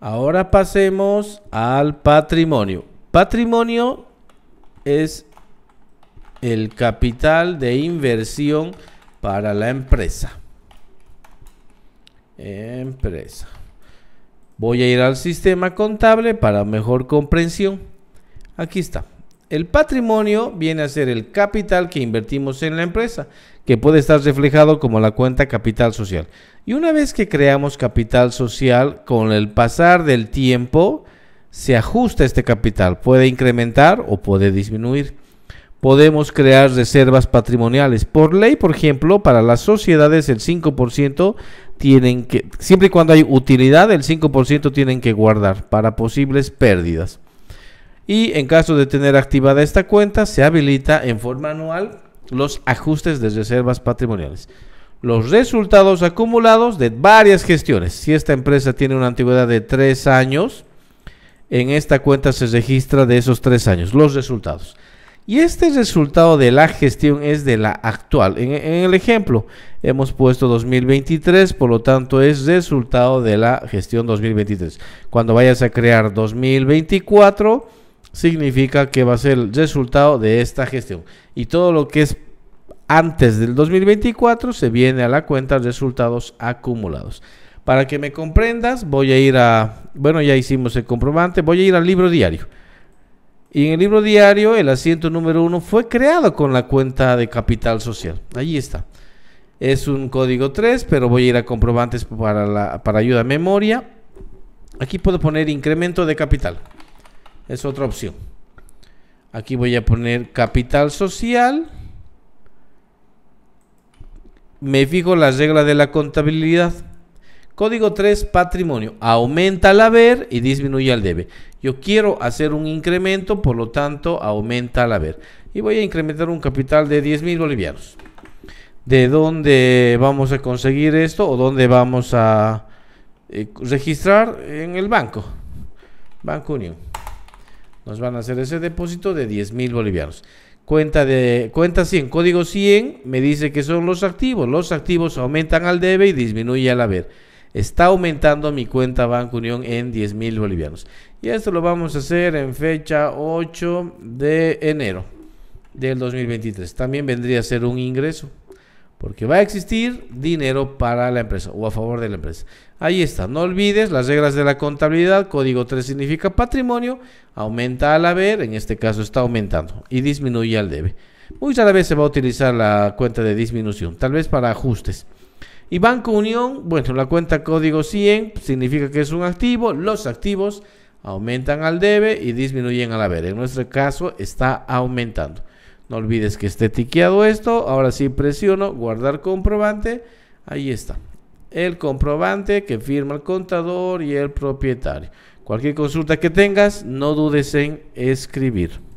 Ahora pasemos al patrimonio. Patrimonio es el capital de inversión para la empresa. Empresa. Voy a ir al sistema contable para mejor comprensión. Aquí está. El patrimonio viene a ser el capital que invertimos en la empresa, que puede estar reflejado como la cuenta capital social. Y una vez que creamos capital social, con el pasar del tiempo, se ajusta este capital. Puede incrementar o puede disminuir. Podemos crear reservas patrimoniales. Por ley, por ejemplo, para las sociedades el 5% tienen que, siempre y cuando hay utilidad, el 5% tienen que guardar para posibles pérdidas y en caso de tener activada esta cuenta se habilita en forma anual los ajustes de reservas patrimoniales. Los resultados acumulados de varias gestiones. Si esta empresa tiene una antigüedad de tres años, en esta cuenta se registra de esos tres años los resultados. Y este resultado de la gestión es de la actual. En, el ejemplo hemos puesto 2023, por lo tanto es resultado de la gestión 2023. Cuando vayas a crear 2024, significa que va a ser el resultado de esta gestión. Y todo lo que es antes del 2024 se viene a la cuenta resultados acumulados. Para que me comprendas, voy a ir a, bueno, ya hicimos el comprobante, voy a ir al libro diario. Y en el libro diario, el asiento número uno fue creado con la cuenta de capital social. Allí está. Es un código 3, pero voy a ir a comprobantes para, para ayuda a memoria. Aquí puedo poner incremento de capital. Es otra opción. Aquí voy a poner capital social. Me fijo la regla de la contabilidad. Código 3, patrimonio. Aumenta al haber y disminuye al debe. Yo quiero hacer un incremento, por lo tanto, aumenta al haber. Y voy a incrementar un capital de 10 mil bolivianos. ¿De dónde vamos a conseguir esto o dónde vamos a eh, registrar? En el banco. Banco Unión. Nos van a hacer ese depósito de 10 mil bolivianos. Cuenta, de, cuenta 100, código 100 me dice que son los activos. Los activos aumentan al debe y disminuye al haber. Está aumentando mi cuenta Banco Unión en 10 mil bolivianos. Y esto lo vamos a hacer en fecha 8 de enero del 2023. También vendría a ser un ingreso porque va a existir dinero para la empresa o a favor de la empresa. Ahí está, no olvides las reglas de la contabilidad, código 3 significa patrimonio, aumenta al haber, en este caso está aumentando, y disminuye al debe. Muchas veces se va a utilizar la cuenta de disminución, tal vez para ajustes. Y Banco Unión, bueno, la cuenta código 100 significa que es un activo, los activos aumentan al debe y disminuyen al haber. En nuestro caso está aumentando. No olvides que esté tiqueado esto. Ahora sí presiono guardar comprobante. Ahí está. El comprobante que firma el contador y el propietario. Cualquier consulta que tengas, no dudes en escribir.